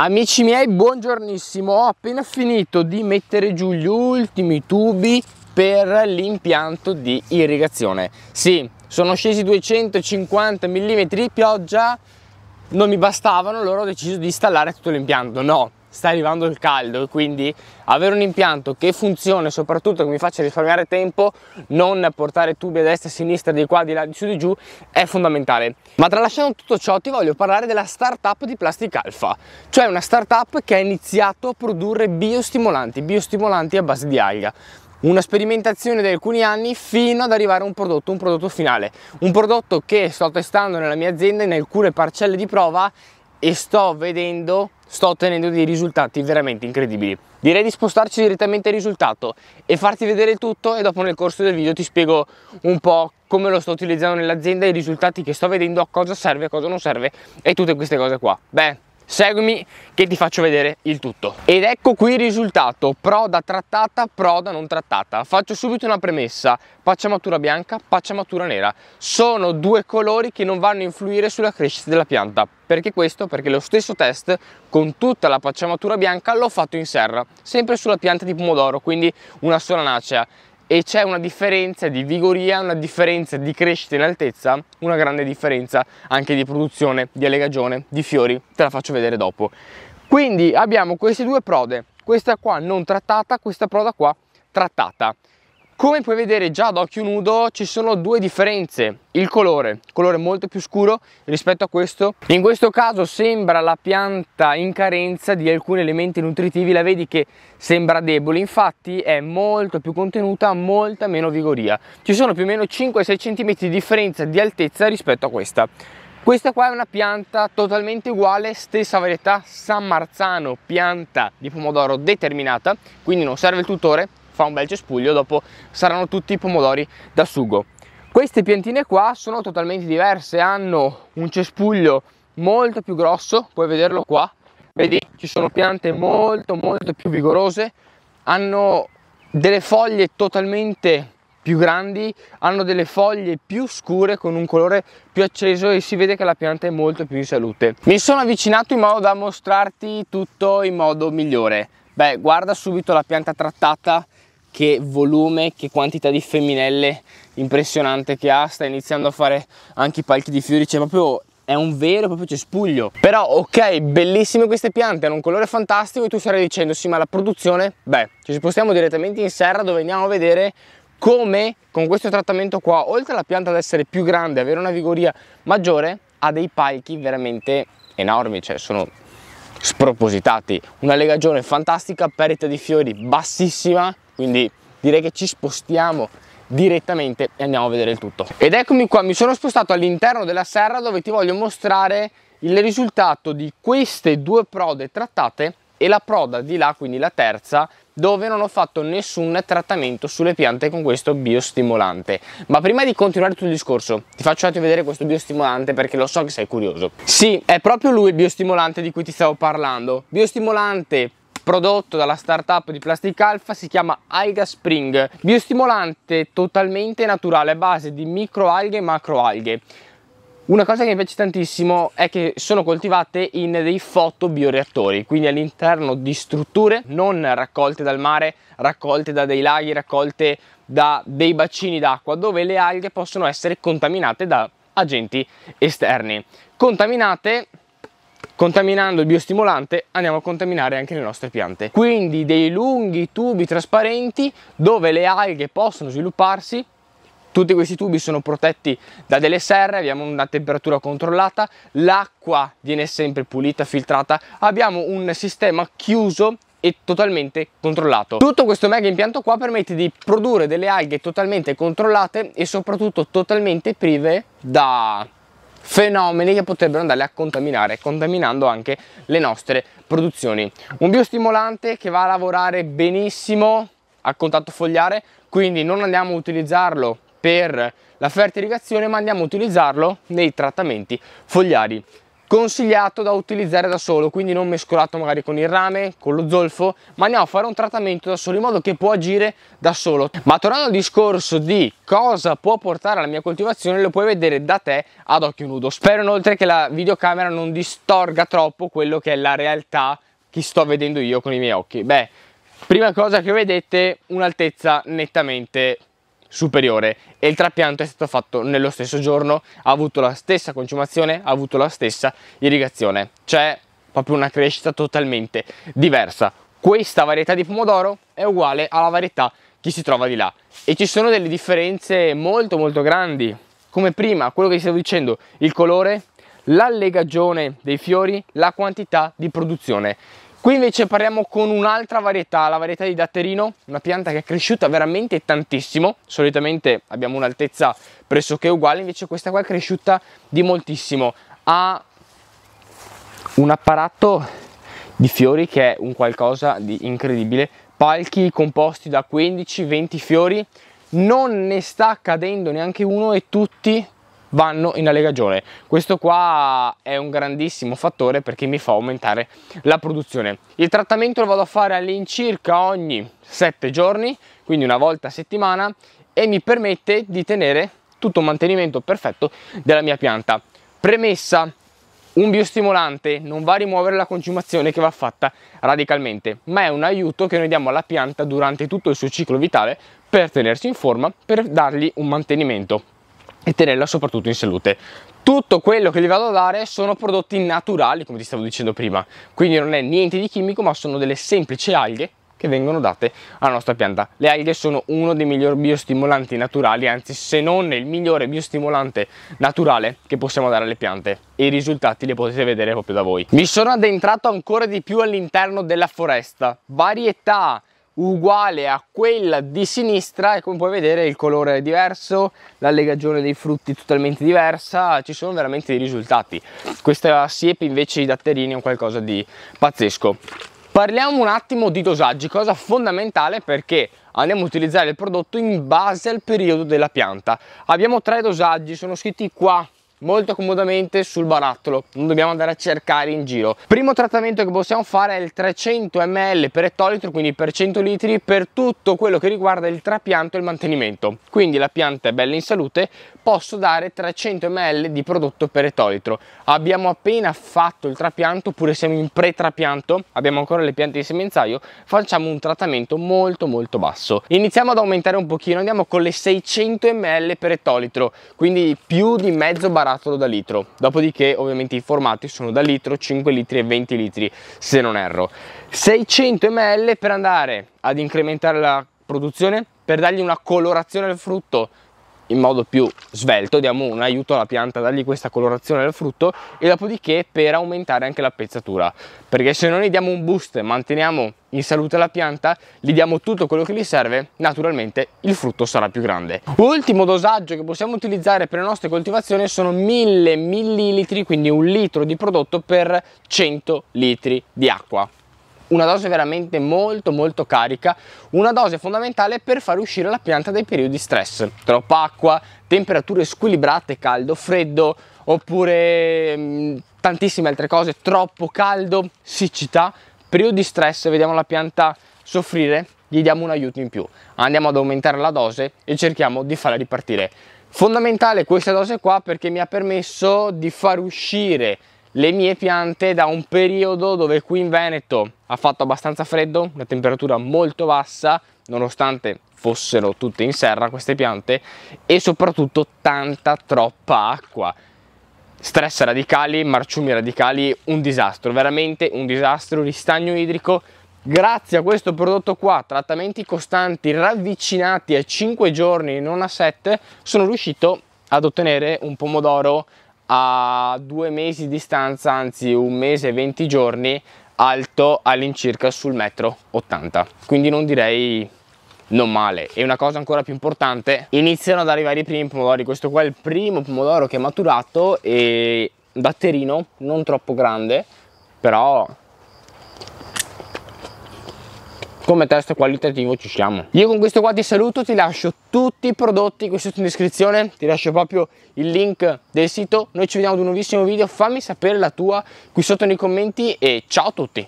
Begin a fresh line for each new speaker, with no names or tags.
Amici miei, buongiornissimo. Ho appena finito di mettere giù gli ultimi tubi per l'impianto di irrigazione. Sì, sono scesi 250 mm di pioggia, non mi bastavano, allora ho deciso di installare tutto l'impianto. No, sta arrivando il caldo e quindi avere un impianto che funziona e soprattutto che mi faccia risparmiare tempo, non portare tubi a destra, a sinistra, di qua, di là, di su, di giù, è fondamentale. Ma tralasciando tutto ciò ti voglio parlare della startup di Plastic Alpha, cioè una startup che ha iniziato a produrre biostimolanti, biostimolanti a base di alga una sperimentazione di alcuni anni fino ad arrivare a un prodotto, un prodotto finale, un prodotto che sto testando nella mia azienda in alcune parcelle di prova e sto vedendo, sto ottenendo dei risultati veramente incredibili. Direi di spostarci direttamente al risultato e farti vedere tutto e dopo nel corso del video ti spiego un po' come lo sto utilizzando nell'azienda, i risultati che sto vedendo, a cosa serve, a cosa non serve e tutte queste cose qua. Beh, seguimi che ti faccio vedere il tutto ed ecco qui il risultato proda trattata proda non trattata faccio subito una premessa pacciamatura bianca pacciamatura nera sono due colori che non vanno a influire sulla crescita della pianta perché questo perché lo stesso test con tutta la pacciamatura bianca l'ho fatto in serra sempre sulla pianta di pomodoro quindi una sola nacea e c'è una differenza di vigoria, una differenza di crescita in altezza, una grande differenza anche di produzione, di allegagione, di fiori, te la faccio vedere dopo. Quindi abbiamo queste due prode, questa qua non trattata, questa proda qua trattata. Come puoi vedere già ad occhio nudo ci sono due differenze, il colore, colore molto più scuro rispetto a questo, in questo caso sembra la pianta in carenza di alcuni elementi nutritivi, la vedi che sembra debole, infatti è molto più contenuta, molta meno vigoria, ci sono più o meno 5-6 cm di differenza di altezza rispetto a questa. Questa qua è una pianta totalmente uguale, stessa varietà San Marzano, pianta di pomodoro determinata, quindi non serve il tutore, fa un bel cespuglio, dopo saranno tutti pomodori da sugo. Queste piantine qua sono totalmente diverse, hanno un cespuglio molto più grosso, puoi vederlo qua, vedi ci sono piante molto molto più vigorose, hanno delle foglie totalmente più grandi, hanno delle foglie più scure con un colore più acceso e si vede che la pianta è molto più in salute. Mi sono avvicinato in modo da mostrarti tutto in modo migliore. Beh, guarda subito la pianta trattata che volume, che quantità di femminelle impressionante che ha, sta iniziando a fare anche i palchi di fiori, cioè proprio è un vero e proprio cespuglio. Però ok, bellissime queste piante, hanno un colore fantastico e tu starai dicendo sì ma la produzione, beh, ci spostiamo direttamente in serra dove andiamo a vedere come con questo trattamento qua, oltre alla pianta ad essere più grande, avere una vigoria maggiore, ha dei palchi veramente enormi, cioè sono spropositati. Una legagione fantastica, perita di fiori bassissima, quindi direi che ci spostiamo direttamente e andiamo a vedere il tutto. Ed eccomi qua, mi sono spostato all'interno della serra dove ti voglio mostrare il risultato di queste due prode trattate e la proda di là, quindi la terza, dove non ho fatto nessun trattamento sulle piante con questo biostimolante. Ma prima di continuare tutto il discorso, ti faccio anche vedere questo biostimolante perché lo so che sei curioso. Sì, è proprio lui il biostimolante di cui ti stavo parlando. Biostimolante prodotto dalla startup di Plastic Alpha si chiama Alga Spring, biostimolante totalmente naturale a base di microalghe e macroalghe. Una cosa che mi piace tantissimo è che sono coltivate in dei fotobioreattori, quindi all'interno di strutture non raccolte dal mare, raccolte da dei laghi, raccolte da dei bacini d'acqua, dove le alghe possono essere contaminate da agenti esterni. Contaminate contaminando il biostimolante andiamo a contaminare anche le nostre piante. Quindi dei lunghi tubi trasparenti dove le alghe possono svilupparsi tutti questi tubi sono protetti da delle serre, abbiamo una temperatura controllata, l'acqua viene sempre pulita, filtrata, abbiamo un sistema chiuso e totalmente controllato. Tutto questo mega impianto qua permette di produrre delle alghe totalmente controllate e soprattutto totalmente prive da fenomeni che potrebbero andare a contaminare, contaminando anche le nostre produzioni. Un biostimolante che va a lavorare benissimo a contatto fogliare, quindi non andiamo a utilizzarlo per la fertirrigazione, ma andiamo a utilizzarlo nei trattamenti fogliari consigliato da utilizzare da solo quindi non mescolato magari con il rame con lo zolfo ma andiamo a fare un trattamento da solo in modo che può agire da solo ma tornando al discorso di cosa può portare alla mia coltivazione lo puoi vedere da te ad occhio nudo spero inoltre che la videocamera non distorga troppo quello che è la realtà che sto vedendo io con i miei occhi beh prima cosa che vedete un'altezza nettamente superiore e il trapianto è stato fatto nello stesso giorno, ha avuto la stessa concimazione, ha avuto la stessa irrigazione, cioè proprio una crescita totalmente diversa. Questa varietà di pomodoro è uguale alla varietà che si trova di là e ci sono delle differenze molto molto grandi, come prima quello che vi stavo dicendo, il colore, l'allegagione dei fiori, la quantità di produzione. Qui invece parliamo con un'altra varietà, la varietà di datterino, una pianta che è cresciuta veramente tantissimo, solitamente abbiamo un'altezza pressoché uguale, invece questa qua è cresciuta di moltissimo, ha un apparato di fiori che è un qualcosa di incredibile, palchi composti da 15-20 fiori, non ne sta cadendo neanche uno e tutti vanno in allegagione. Questo qua è un grandissimo fattore perché mi fa aumentare la produzione. Il trattamento lo vado a fare all'incirca ogni 7 giorni, quindi una volta a settimana e mi permette di tenere tutto un mantenimento perfetto della mia pianta. Premessa, un biostimolante non va a rimuovere la consumazione che va fatta radicalmente, ma è un aiuto che noi diamo alla pianta durante tutto il suo ciclo vitale per tenersi in forma, per dargli un mantenimento e tenerla soprattutto in salute. Tutto quello che gli vado a dare sono prodotti naturali, come ti stavo dicendo prima, quindi non è niente di chimico, ma sono delle semplici alghe che vengono date alla nostra pianta. Le alghe sono uno dei migliori biostimolanti naturali, anzi se non il migliore biostimolante naturale che possiamo dare alle piante e i risultati li potete vedere proprio da voi. Mi sono addentrato ancora di più all'interno della foresta, varietà, uguale a quella di sinistra e come puoi vedere il colore è diverso, l'allegagione dei frutti è totalmente diversa, ci sono veramente dei risultati. Questa siepe invece i datterini è un qualcosa di pazzesco. Parliamo un attimo di dosaggi, cosa fondamentale perché andiamo a utilizzare il prodotto in base al periodo della pianta. Abbiamo tre dosaggi, sono scritti qua molto comodamente sul barattolo non dobbiamo andare a cercare in giro primo trattamento che possiamo fare è il 300 ml per ettolitro quindi per 100 litri per tutto quello che riguarda il trapianto e il mantenimento quindi la pianta è bella in salute posso dare 300 ml di prodotto per etolitro. Abbiamo appena fatto il trapianto, oppure siamo in pre-trapianto, abbiamo ancora le piante di semenzaio, facciamo un trattamento molto molto basso. Iniziamo ad aumentare un pochino, andiamo con le 600 ml per etolitro, quindi più di mezzo barattolo da litro. Dopodiché ovviamente i formati sono da litro, 5 litri e 20 litri, se non erro. 600 ml per andare ad incrementare la produzione, per dargli una colorazione al frutto, in modo più svelto, diamo un aiuto alla pianta a dargli questa colorazione del frutto e dopodiché per aumentare anche la pezzatura, perché se noi diamo un boost e manteniamo in salute la pianta, gli diamo tutto quello che gli serve, naturalmente il frutto sarà più grande. Ultimo dosaggio che possiamo utilizzare per le nostre coltivazioni sono 1000 millilitri, quindi un litro di prodotto per 100 litri di acqua una dose veramente molto molto carica, una dose fondamentale per far uscire la pianta dai periodi stress, troppa acqua, temperature squilibrate, caldo, freddo, oppure mh, mm, tantissime altre cose, troppo caldo, siccità, periodi stress, vediamo la pianta soffrire, gli diamo un aiuto in più, andiamo ad aumentare la dose e cerchiamo di farla ripartire. Fondamentale questa dose qua perché mi ha permesso di far uscire le mie piante da un periodo dove qui in Veneto ha fatto abbastanza freddo, una temperatura molto bassa, nonostante fossero tutte in serra queste piante e soprattutto tanta troppa acqua. Stress radicali, marciumi radicali, un disastro, veramente un disastro, ristagno idrico. Grazie a questo prodotto qua, trattamenti costanti ravvicinati a 5 giorni, non a 7, sono riuscito ad ottenere un pomodoro a due mesi di distanza, anzi un mese e 20 giorni, alto all'incirca sul metro 80. Quindi non direi non male. E una cosa ancora più importante, iniziano ad arrivare i primi pomodori. Questo qua è il primo pomodoro che è maturato e datterino, non troppo grande, però come test qualitativo ci siamo io con questo qua ti saluto ti lascio tutti i prodotti qui sotto in descrizione ti lascio proprio il link del sito noi ci vediamo ad un nuovissimo video fammi sapere la tua qui sotto nei commenti e ciao a tutti